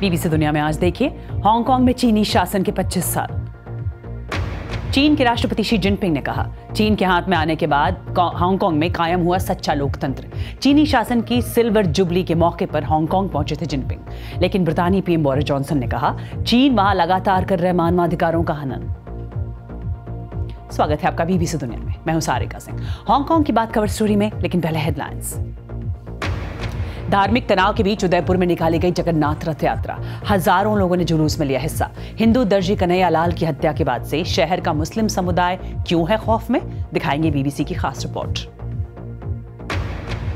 BBC दुनिया में आज देखिए हांगकांग में चीनी शासन के 25 साल चीन के राष्ट्रपति शी जिनपिंग ने कहा चीन के हाथ में आने के बाद हांगकांग में कायम हुआ सच्चा लोकतंत्र चीनी शासन की सिल्वर जुबली के मौके पर हांगकांग पहुंचे थे जिनपिंग लेकिन ब्रितानी पीएम बोरिस जॉनसन ने कहा चीन वहां लगातार कर रहे मानवाधिकारों का हनन स्वागत है आपका बीबीसी दुनिया में मैं हूं सारिका सिंह हांगकांग की बात कवर स्टोरी में लेकिन पहले हेडलाइंस धार्मिक तनाव के बीच उदयपुर में निकाली गई जगन्नाथ रथ यात्रा हजारों लोगों ने जुलूस में लिया हिस्सा हिंदू दर्जी कन्हैया लाल की हत्या के बाद से शहर का मुस्लिम समुदाय क्यों है खौफ में दिखाएंगे बीबीसी की खास रिपोर्ट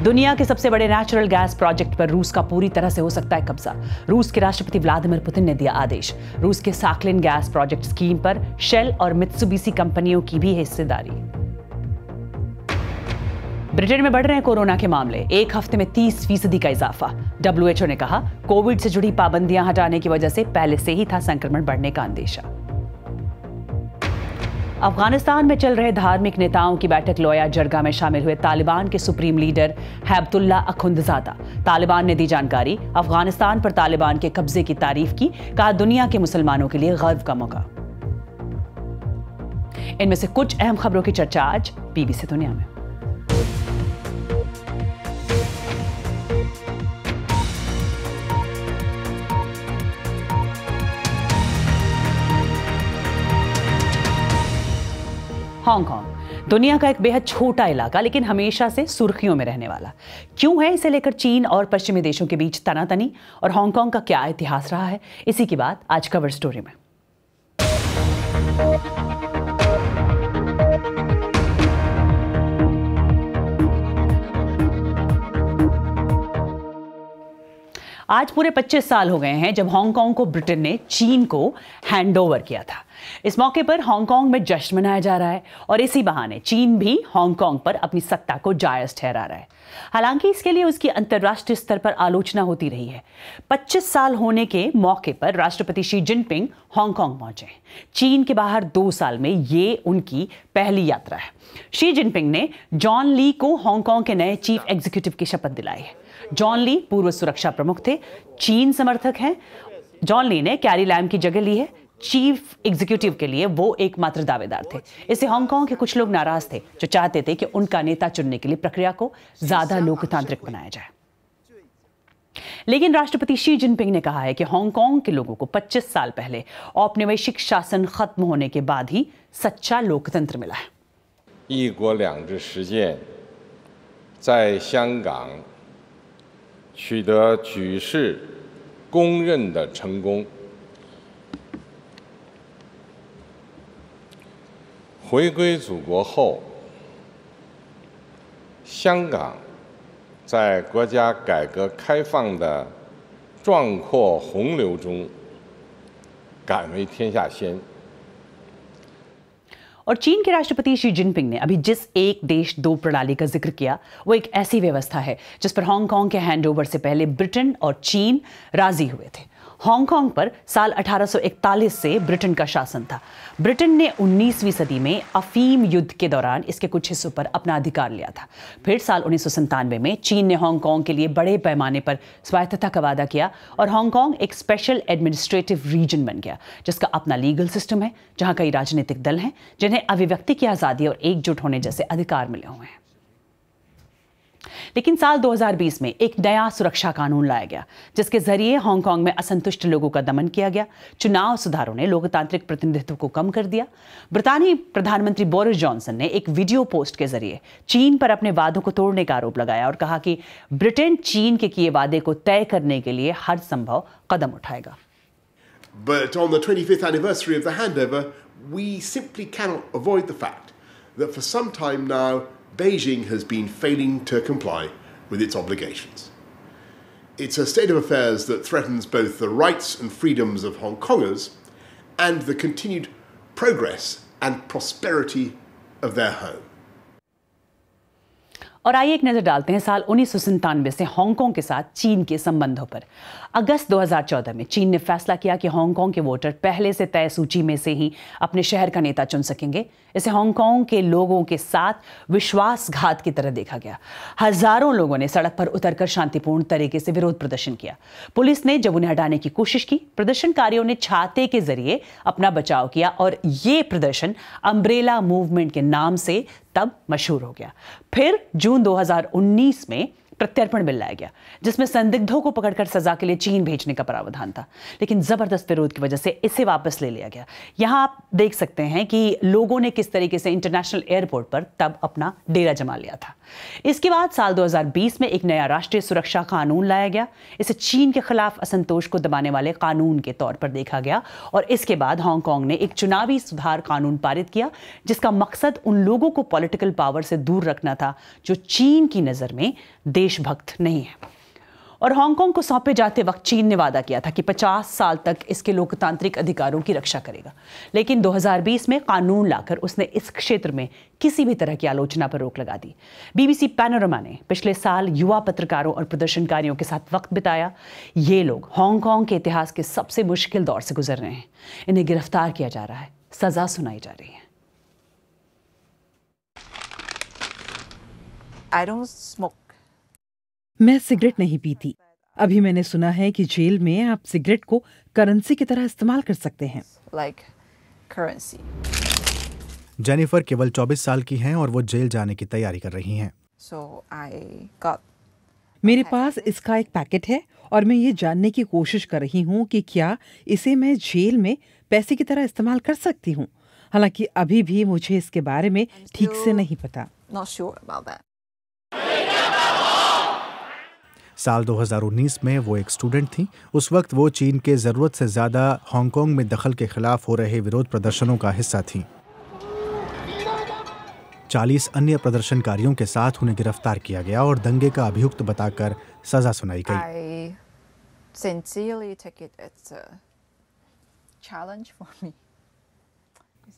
दुनिया के सबसे बड़े नेचुरल गैस प्रोजेक्ट पर रूस का पूरी तरह से हो सकता है कब्जा रूस के राष्ट्रपति व्लादिमीर पुतिन ने दिया आदेश रूस के साकलिन गैस प्रोजेक्ट स्कीम पर शेल और मित्सुबिशी कंपनियों की भी हिस्सेदारी ब्रिटेन में बढ़ रहे हैं कोरोना के मामले एक हफ्ते में 30 फीसदी का इजाफा डब्ल्यूएचओ ने कहा कोविड से जुड़ी पाबंदियां हटाने की वजह से पहले से ही था संक्रमण बढ़ने का अंदेशा अफगानिस्तान में चल रहे धार्मिक नेताओं की बैठक लोया जरगा में शामिल हुए तालिबान के supreme leader Haibatullah Akhundzada Taliban ने दी जानकारी अफगानिस्तान पर तालिबान के कब्जे की तारीफ की कहा दुनिया के मुसलमानों के लिए गर्व का मौका इनमें से कुछ अहम खबरों की चर्चा आज बीबीसी दुनिया में हांगकांग दुनिया का एक बेहद छोटा इलाका लेकिन हमेशा से सुर्खियों में रहने वाला क्यों है इसे लेकर चीन और पश्चिमी देशों के बीच तनातनी और हांगकांग का क्या इतिहास रहा है इसी की बात आज कवर स्टोरी में आज पूरे 25 साल हो गए हैं जब हांगकांग को ब्रिटेन ने चीन को हैंड ओवर किया था इस मौके पर हांगकांग में जश्न मनाया जा रहा है और इसी बहाने चीन भी हांगकांग पर अपनी सत्ता को जायज ठहरा रहा है हालांकि इसके लिए उसकी अंतर्राष्ट्रीय स्तर पर आलोचना होती रही है 25 साल होने के मौके पर राष्ट्रपति शी जिनपिंग हांगकांग पहुंचे चीन के बाहर दो साल में ये उनकी पहली यात्रा है शी जिनपिंग ने जॉन ली को हांगकांग के नए चीफ एग्जीक्यूटिव की शपथ दिलाई है जॉन ली पूर्व सुरक्षा प्रमुख थे चीन समर्थक हैं जॉन ली ने कैरी लैम की जगह ली है चीफ एग्जीक्यूटिव के लिए वो एकमात्र दावेदार थे इससे हांगकांग के कुछ लोग नाराज थे जो चाहते थे कि उनका नेता चुनने के लिए प्रक्रिया को ज्यादा लोकतांत्रिक बनाया जाए लेकिन राष्ट्रपति शी जिनपिंग ने कहा है कि हांगकांग के लोगों को 25 साल पहले औपनिवेशिक शासन खत्म होने के बाद ही सच्चा लोकतंत्र मिला है 取得举世公认的成功。回归祖国后，香港在国家改革开放的壮阔洪流中，敢为天下先。और चीन के राष्ट्रपति शी जिनपिंग ने अभी जिस एक देश दो प्रणाली का जिक्र किया वो एक ऐसी व्यवस्था है जिस पर हांगकांग के हैंडओवर से पहले ब्रिटेन और चीन राजी हुए थे हांगकांग पर साल 1841 से ब्रिटेन का शासन था ब्रिटेन ने 19वीं सदी में अफीम युद्ध के दौरान इसके कुछ हिस्सों पर अपना अधिकार लिया था फिर साल उन्नीस में चीन ने हांगकांग के लिए बड़े पैमाने पर स्वायत्तता का वादा किया और हांगकांग एक स्पेशल एडमिनिस्ट्रेटिव रीजन बन गया जिसका अपना लीगल सिस्टम है जहाँ कई राजनीतिक दल हैं जिन्हें अभिव्यक्ति की आज़ादी और एकजुट होने जैसे अधिकार मिले हुए हैं लेकिन साल 2020 में एक नया सुरक्षा कानून लाया गया जिसके जरिए हांगकांग में असंतुष्ट लोगों का दमन किया गया चुनाव सुधारों ने लोकतांत्रिक प्रतिनिधित्व को कम कर दिया ब्रितानी प्रधानमंत्री बोरिस जॉनसन ने एक वीडियो पोस्ट के जरिए चीन पर अपने वादों को तोड़ने का आरोप लगाया और कहा कि ब्रिटेन चीन के किए वादे को तय करने के लिए हर संभव कदम उठाएगा But on the 25th anniversary of the handover, we simply cannot avoid the fact that for some time now, Beijing has been failing to comply with its obligations. It's a state of affairs that threatens both the rights and freedoms of Hong Kongers and the continued progress and prosperity of their home. और आइए एक नज़र डालते हैं साल उन्नीस से Hong Kong के साथ चीन के संबंधों पर अगस्त 2014 में चीन ने फैसला किया कि हांगकांग के वोटर पहले से तय सूची में से ही अपने शहर का नेता चुन सकेंगे इसे हांगकांग के लोगों के साथ विश्वासघात की तरह देखा गया हजारों लोगों ने सड़क पर उतरकर शांतिपूर्ण तरीके से विरोध प्रदर्शन किया पुलिस ने जब उन्हें हटाने की कोशिश की प्रदर्शनकारियों ने छाते के जरिए अपना बचाव किया और ये प्रदर्शन अम्ब्रेला मूवमेंट के नाम से तब मशहूर हो गया फिर जून 2019 में प्रत्यर्पण बिल लाया गया जिसमें संदिग्धों को पकड़कर सजा के लिए चीन भेजने का प्रावधान था लेकिन जबरदस्त विरोध की वजह से इसे वापस ले लिया गया यहां आप देख सकते हैं कि लोगों ने किस तरीके से इंटरनेशनल एयरपोर्ट पर तब अपना डेरा जमा लिया था इसके बाद साल 2020 में एक नया राष्ट्रीय सुरक्षा कानून लाया गया इसे चीन के खिलाफ असंतोष को दबाने वाले कानून के तौर पर देखा गया और इसके बाद हांगकांग ने एक चुनावी सुधार कानून पारित किया जिसका मकसद उन लोगों को पॉलिटिकल पावर से दूर रखना था जो चीन की नज़र में देश देशभक्त नहीं है और हांगकांग को सौंपे जाते वक्त चीन ने वादा किया था कि 50 साल तक इसके लोकतांत्रिक अधिकारों की रक्षा करेगा लेकिन 2020 में कानून लाकर उसने इस क्षेत्र में किसी भी तरह की आलोचना पर रोक लगा दी बीबीसी पैनोरमा ने पिछले साल युवा पत्रकारों और प्रदर्शनकारियों के साथ वक्त बिताया ये लोग हांगकांग के इतिहास के सबसे मुश्किल दौर से गुजर रहे हैं इन्हें गिरफ्तार किया जा रहा है सजा सुनाई जा रही है I don't smoke मैं सिगरेट नहीं पीती अभी मैंने सुना है कि जेल में आप सिगरेट को करेंसी की तरह इस्तेमाल कर सकते हैं लाइक करेंसी जेनिफर केवल 24 साल की हैं और वो जेल जाने की तैयारी कर रही हैं so got... मेरे पास इसका एक पैकेट है और मैं ये जानने की कोशिश कर रही हूँ कि क्या इसे मैं जेल में पैसे की तरह इस्तेमाल कर सकती हूँ हालांकि अभी भी मुझे इसके बारे में ठीक से नहीं पता साल 2019 में वो एक स्टूडेंट थी उस वक्त वो चीन के ज़रूरत से ज़्यादा हांगकांग में दखल के खिलाफ हो रहे विरोध प्रदर्शनों का हिस्सा थी 40 अन्य प्रदर्शनकारियों के साथ उन्हें गिरफ्तार किया गया और दंगे का अभियुक्त बताकर सजा सुनाई गई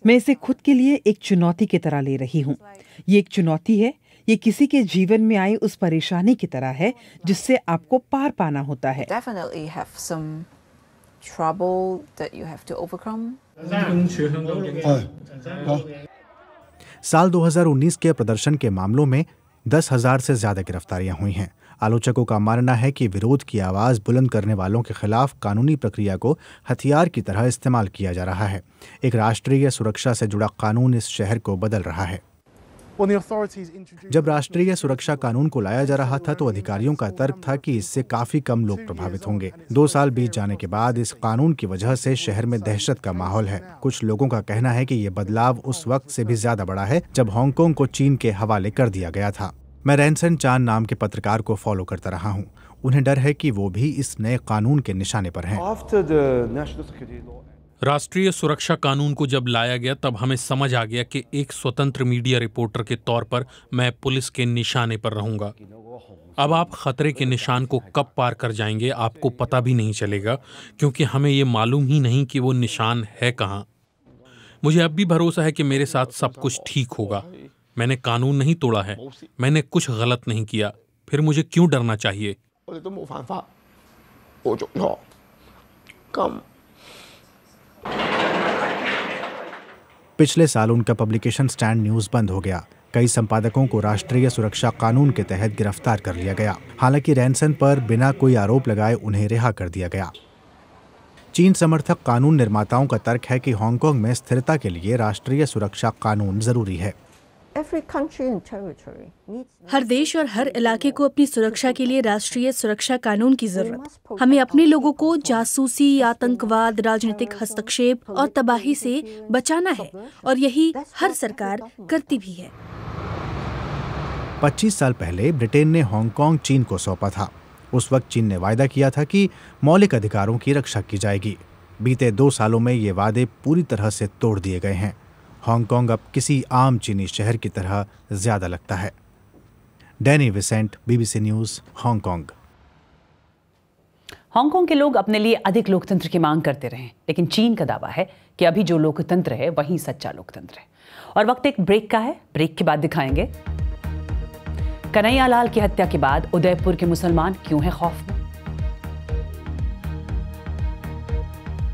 मैं इसे खुद के लिए एक चुनौती की तरह ले रही हूँ ये एक चुनौती है ये किसी के जीवन में आई उस परेशानी की तरह है जिससे आपको पार पाना होता है साल 2019 के प्रदर्शन के मामलों में दस हजार से ज्यादा गिरफ्तारियां हुई हैं आलोचकों का मानना है कि विरोध की आवाज बुलंद करने वालों के खिलाफ कानूनी प्रक्रिया को हथियार की तरह इस्तेमाल किया जा रहा है एक राष्ट्रीय सुरक्षा से जुड़ा कानून इस शहर को बदल रहा है जब राष्ट्रीय सुरक्षा कानून को लाया जा रहा था तो अधिकारियों का तर्क था कि इससे काफी कम लोग प्रभावित होंगे दो साल बीत जाने के बाद इस कानून की वजह से शहर में दहशत का माहौल है कुछ लोगों का कहना है कि ये बदलाव उस वक्त से भी ज्यादा बड़ा है जब हांगकांग को चीन के हवाले कर दिया गया था मैं रैनसन चान नाम के पत्रकार को फॉलो करता रहा हूँ उन्हें डर है कि वो भी इस नए कानून के निशाने पर हैं। राष्ट्रीय सुरक्षा कानून को जब लाया गया तब हमें समझ आ गया कि एक स्वतंत्र मीडिया रिपोर्टर के तौर पर मैं पुलिस के निशाने पर रहूंगा अब आप खतरे के निशान को कब पार कर जाएंगे आपको पता भी नहीं चलेगा क्योंकि हमें ये मालूम ही नहीं कि वो निशान है कहाँ मुझे अब भी भरोसा है कि मेरे साथ सब कुछ ठीक होगा मैंने कानून नहीं तोड़ा है मैंने कुछ गलत नहीं किया फिर मुझे क्यों डरना चाहिए पिछले साल उनका पब्लिकेशन स्टैंड न्यूज बंद हो गया कई संपादकों को राष्ट्रीय सुरक्षा कानून के तहत गिरफ्तार कर लिया गया हालांकि रैनसन पर बिना कोई आरोप लगाए उन्हें रिहा कर दिया गया चीन समर्थक कानून निर्माताओं का तर्क है कि हांगकांग में स्थिरता के लिए राष्ट्रीय सुरक्षा कानून जरूरी है हर देश और हर इलाके को अपनी सुरक्षा के लिए राष्ट्रीय सुरक्षा कानून की जरूरत हमें अपने लोगों को जासूसी आतंकवाद राजनीतिक हस्तक्षेप और तबाही से बचाना है और यही हर सरकार करती भी है 25 साल पहले ब्रिटेन ने हांगकांग चीन को सौंपा था उस वक्त चीन ने वायदा किया था कि मौलिक अधिकारों की रक्षा की जाएगी बीते दो सालों में ये वादे पूरी तरह से तोड़ दिए गए हैं हांगकांग अब किसी आम चीनी शहर की तरह ज़्यादा लगता है Danny Vincent BBC news Hong Kong Hong Kong के लोग अपने लिए अधिक लोकतंत्र की मांग करते रहे लेकिन चीन का दावा है कि अभी जो लोकतंत्र है वही सच्चा लोकतंत्र है और वक्त एक ब्रेक का है ब्रेक के बाद दिखाएंगे कन्हैया लाल की हत्या के बाद उदयपुर के मुसलमान क्यों है खौफ में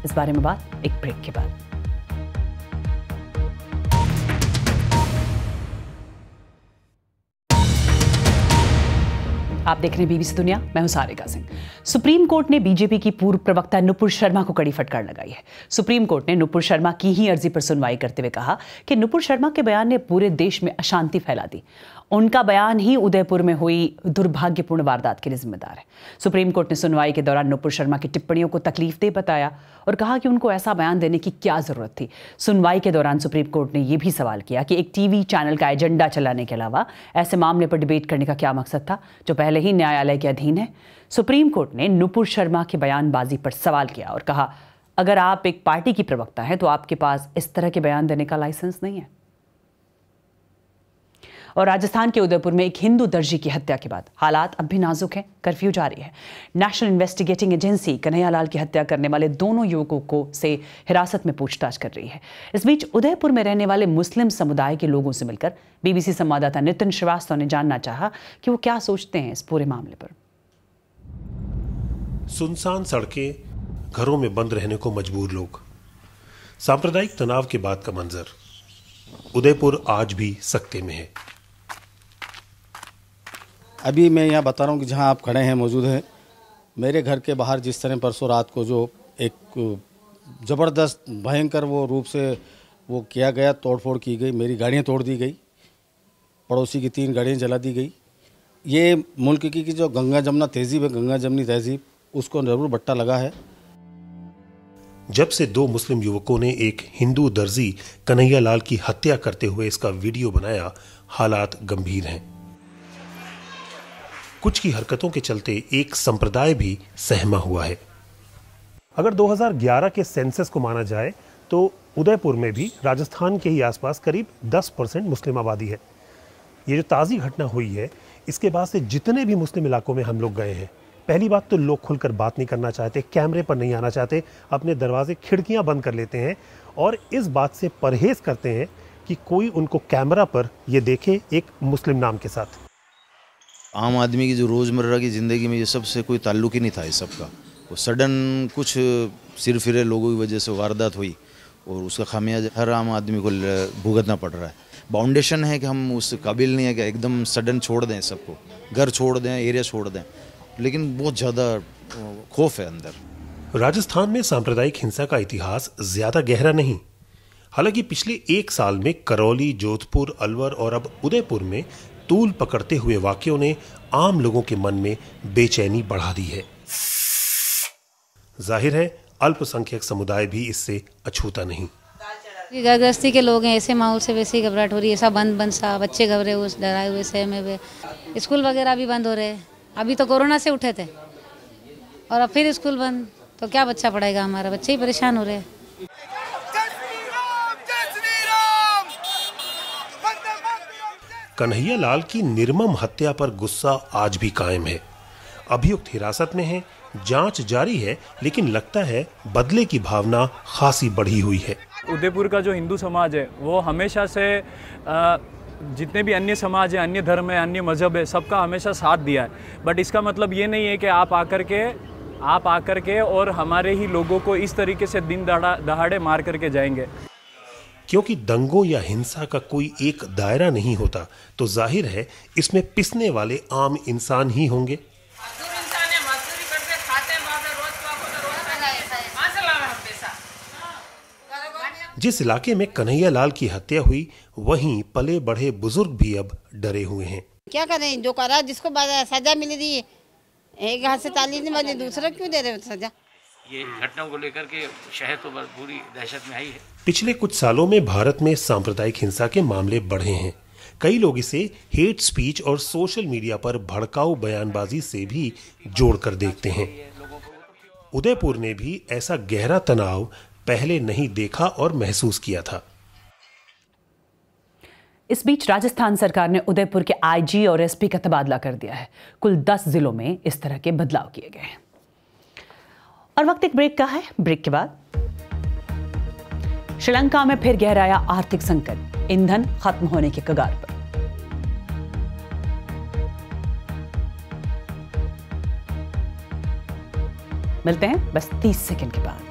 इस बारे में बात एक ब्रेक के बाद आप देख रहे हैं बीबीसी दुनिया मैं हूं सारिका सिंह सुप्रीम कोर्ट ने बीजेपी की पूर्व प्रवक्ता नुपुर शर्मा को कड़ी फटकार लगाई है सुप्रीम कोर्ट ने नुपुर शर्मा की ही अर्जी पर सुनवाई करते हुए कहा कि नुपुर शर्मा के बयान ने पूरे देश में अशांति फैला दी उनका बयान ही उदयपुर में हुई दुर्भाग्यपूर्ण वारदात के लिए जिम्मेदार है सुप्रीम कोर्ट ने सुनवाई के दौरान नुपुर शर्मा की टिप्पणियों को तकलीफ दे बताया और कहा कि उनको ऐसा बयान देने की क्या ज़रूरत थी सुनवाई के दौरान सुप्रीम कोर्ट ने यह भी सवाल किया कि एक टीवी चैनल का एजेंडा चलाने के अलावा ऐसे मामले पर डिबेट करने का क्या मकसद था जो पहले पहले ही न्यायालय के अधीन है सुप्रीम कोर्ट ने नुपुर शर्मा की बयानबाजी पर सवाल किया और कहा अगर आप एक पार्टी की प्रवक्ता हैं तो आपके पास इस तरह के बयान देने का लाइसेंस नहीं है और राजस्थान के उदयपुर में एक हिंदू दर्जी की हत्या के बाद हालात अब भी नाजुक हैं कर्फ्यू जारी है नेशनल इन्वेस्टिगेटिंग एजेंसी कन्हैयालाल की हत्या करने वाले दोनों युवकों को से हिरासत में पूछताछ कर रही है इस बीच उदयपुर में रहने वाले मुस्लिम समुदाय के लोगों से मिलकर बीबीसी संवाददाता नितिन श्रीवास्तव ने जानना चाहा कि वो क्या सोचते हैं इस पूरे मामले पर सुनसान सड़कें घरों में बंद रहने को मजबूर लोग सांप्रदायिक तनाव के बाद का मंजर उदयपुर आज भी सकते में है अभी मैं यहाँ बता रहा हूँ कि जहाँ आप खड़े हैं मौजूद हैं मेरे घर के बाहर जिस तरह परसों रात को जो एक ज़बरदस्त भयंकर वो रूप से वो किया गया तोड़फोड़ की गई मेरी गाड़ियाँ तोड़ दी गई पड़ोसी की तीन गाड़ियाँ जला दी गई ये मुल्क की जो गंगा जमुना तहजीब है गंगा जमनी तहजीब उसको जरूर बट्टा लगा है जब से दो मुस्लिम युवकों ने एक हिंदू दर्जी कन्हैया लाल की हत्या करते हुए इसका वीडियो बनाया हालात गंभीर हैं कुछ की हरकतों के चलते एक संप्रदाय भी सहमा हुआ है अगर 2011 के सेंसस को माना जाए तो उदयपुर में भी राजस्थान के ही आसपास करीब 10 परसेंट मुस्लिम आबादी है ये जो ताज़ी घटना हुई है इसके बाद से जितने भी मुस्लिम इलाकों में हम लोग गए हैं पहली बात तो लोग खुलकर बात नहीं करना चाहते कैमरे पर नहीं आना चाहते अपने दरवाजे खिड़कियां बंद कर लेते हैं और इस बात से परहेज़ करते हैं कि कोई उनको कैमरा पर ये देखे एक मुस्लिम नाम के साथ आम आदमी की जो रोज़मर्रा की ज़िंदगी में ये सब से कोई ताल्लुक ही नहीं था इस सब का वो सडन कुछ सिर फिरे लोगों की वजह से वारदात हुई और उसका खामियाजा हर आम आदमी को भुगतना पड़ रहा है बाउंडेशन है कि हम उस काबिल नहीं है कि एकदम सडन छोड़ दें सबको घर छोड़ दें एरिया छोड़ दें लेकिन बहुत ज़्यादा खौफ है अंदर राजस्थान में सांप्रदायिक हिंसा का इतिहास ज़्यादा गहरा नहीं हालांकि पिछले एक साल में करौली जोधपुर अलवर और अब उदयपुर में तूल पकड़ते हुए वाक्यों ने आम लोगों के मन में बेचैनी बढ़ा दी है जाहिर है अल्पसंख्यक समुदाय भी इससे अछूता नहीं घर गृहस्थी के लोग हैं ऐसे माहौल से वैसे ही घबराहट हो रही है ऐसा बंद बंद सा बच्चे घबरे हुए डराए हुए सहमे हुए स्कूल वगैरह भी बंद हो रहे हैं अभी तो कोरोना से उठे थे और अब फिर स्कूल बंद तो क्या बच्चा पढ़ाएगा हमारा बच्चे ही परेशान हो रहे हैं कन्हैया लाल की निर्मम हत्या पर गुस्सा आज भी कायम है अभियुक्त हिरासत में है जांच जारी है लेकिन लगता है बदले की भावना खासी बढ़ी हुई है उदयपुर का जो हिंदू समाज है वो हमेशा से आ, जितने भी अन्य समाज है अन्य धर्म है अन्य मजहब है सबका हमेशा साथ दिया है बट इसका मतलब ये नहीं है कि आप आकर के आप आकर के और हमारे ही लोगों को इस तरीके से दिन दहाड़े मार करके जाएंगे क्योंकि दंगों या हिंसा का कोई एक दायरा नहीं होता तो जाहिर है इसमें पिसने वाले आम इंसान ही होंगे तो जिस इलाके में कन्हैया लाल की हत्या हुई वहीं पले बढ़े बुजुर्ग भी अब डरे हुए हैं क्या करें जो करा जिसको सजा रही है एक हाथ से ताली नहीं बजे दूसरा क्यों दे रहे हो सजा ये हम्म। घटनाओं को लेकर के शहर तो पूरी दहशत में आई है पिछले कुछ सालों में भारत में सांप्रदायिक हिंसा के मामले बढ़े हैं कई लोग इसे हेट स्पीच और सोशल मीडिया पर भड़काऊ बयानबाजी से भी जोड़कर देखते हैं उदयपुर ने भी ऐसा गहरा तनाव पहले नहीं देखा और महसूस किया था इस बीच राजस्थान सरकार ने उदयपुर के आईजी और एसपी का तबादला कर दिया है कुल दस जिलों में इस तरह के बदलाव किए गए हैं और वक्त एक ब्रेक का है ब्रेक के बाद श्रीलंका में फिर गहराया आर्थिक संकट ईंधन खत्म होने के कगार पर मिलते हैं बस 30 सेकंड के बाद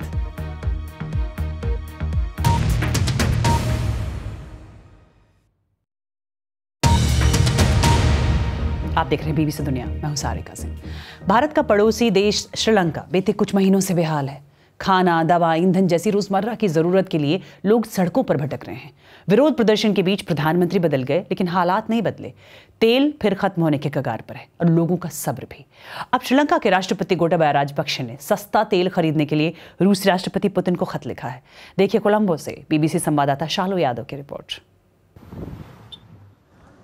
आप देख रहे हैं बीबीसी दुनिया मैं हूं सारिका सिंह भारत का पड़ोसी देश श्रीलंका बीते कुछ महीनों से बेहाल है खाना दवा ईंधन जैसी रोजमर्रा की जरूरत के लिए लोग सड़कों पर भटक रहे हैं विरोध प्रदर्शन के बीच प्रधानमंत्री बदल गए लेकिन हालात नहीं बदले तेल फिर खत्म होने के कगार पर है और लोगों का सब्र भी अब श्रीलंका के राष्ट्रपति गोटाबाया राजपक्षे ने सस्ता तेल खरीदने के लिए रूसी राष्ट्रपति पुतिन को खत लिखा है देखिए कोलंबो से बीबीसी संवाददाता शालू यादव की रिपोर्ट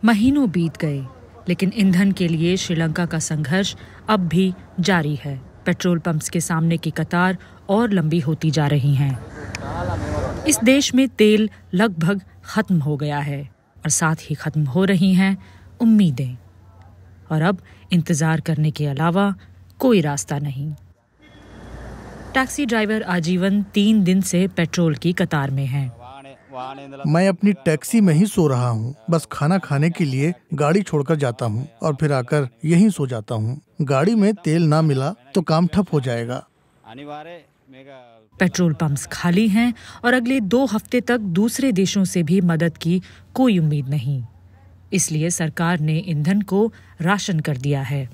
महीनों बीत गए लेकिन ईंधन के लिए श्रीलंका का संघर्ष अब भी जारी है पेट्रोल पंप्स के सामने की कतार और लंबी होती जा रही हैं इस देश में तेल लगभग खत्म हो गया है और साथ ही खत्म हो रही हैं उम्मीदें और अब इंतज़ार करने के अलावा कोई रास्ता नहीं टैक्सी ड्राइवर आजीवन तीन दिन से पेट्रोल की कतार में हैं मैं अपनी टैक्सी में ही सो रहा हूँ बस खाना खाने के लिए गाड़ी छोड़कर जाता हूँ और फिर आकर यहीं सो जाता हूँ गाड़ी में तेल ना मिला तो काम ठप हो जाएगा पेट्रोल पंप्स खाली हैं और अगले दो हफ्ते तक दूसरे देशों से भी मदद की कोई उम्मीद नहीं इसलिए सरकार ने ईंधन को राशन कर दिया है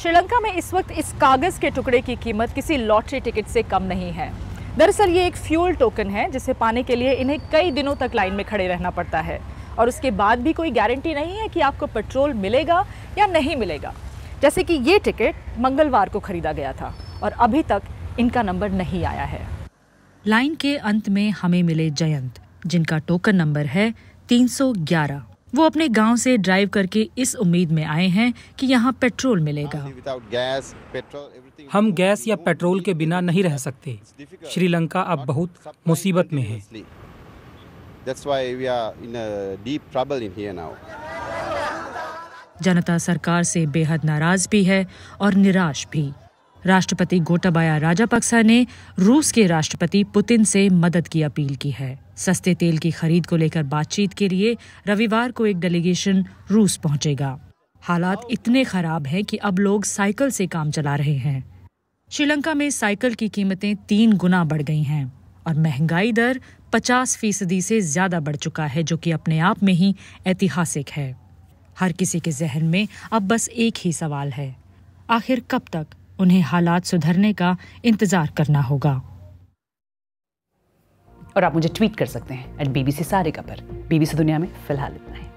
श्रीलंका में इस वक्त इस कागज के टुकड़े की कीमत किसी लॉटरी टिकट से कम नहीं है दरअसल ये एक फ्यूल टोकन है जिसे पाने के लिए इन्हें कई दिनों तक लाइन में खड़े रहना पड़ता है और उसके बाद भी कोई गारंटी नहीं है कि आपको पेट्रोल मिलेगा या नहीं मिलेगा जैसे कि ये टिकट मंगलवार को खरीदा गया था और अभी तक इनका नंबर नहीं आया है लाइन के अंत में हमें मिले जयंत जिनका टोकन नंबर है 311 वो अपने गांव से ड्राइव करके इस उम्मीद में आए हैं कि यहाँ पेट्रोल मिलेगा हम गैस या पेट्रोल के बिना नहीं रह सकते श्रीलंका अब बहुत मुसीबत में है जनता सरकार से बेहद नाराज भी है और निराश भी राष्ट्रपति गोटाबाया राजापक्सा ने रूस के राष्ट्रपति पुतिन से मदद की अपील की है सस्ते तेल की खरीद को लेकर बातचीत के लिए रविवार को एक डेलीगेशन रूस पहुंचेगा हालात इतने खराब हैं कि अब लोग साइकिल से काम चला रहे हैं श्रीलंका में साइकिल की कीमतें तीन गुना बढ़ गई हैं और महंगाई दर 50 फीसदी से ज़्यादा बढ़ चुका है जो कि अपने आप में ही ऐतिहासिक है हर किसी के जहन में अब बस एक ही सवाल है आखिर कब तक उन्हें हालात सुधरने का इंतजार करना होगा और आप मुझे ट्वीट कर सकते हैं एट बीबीसी सारे का पर बीबीसी दुनिया में फिलहाल इतना है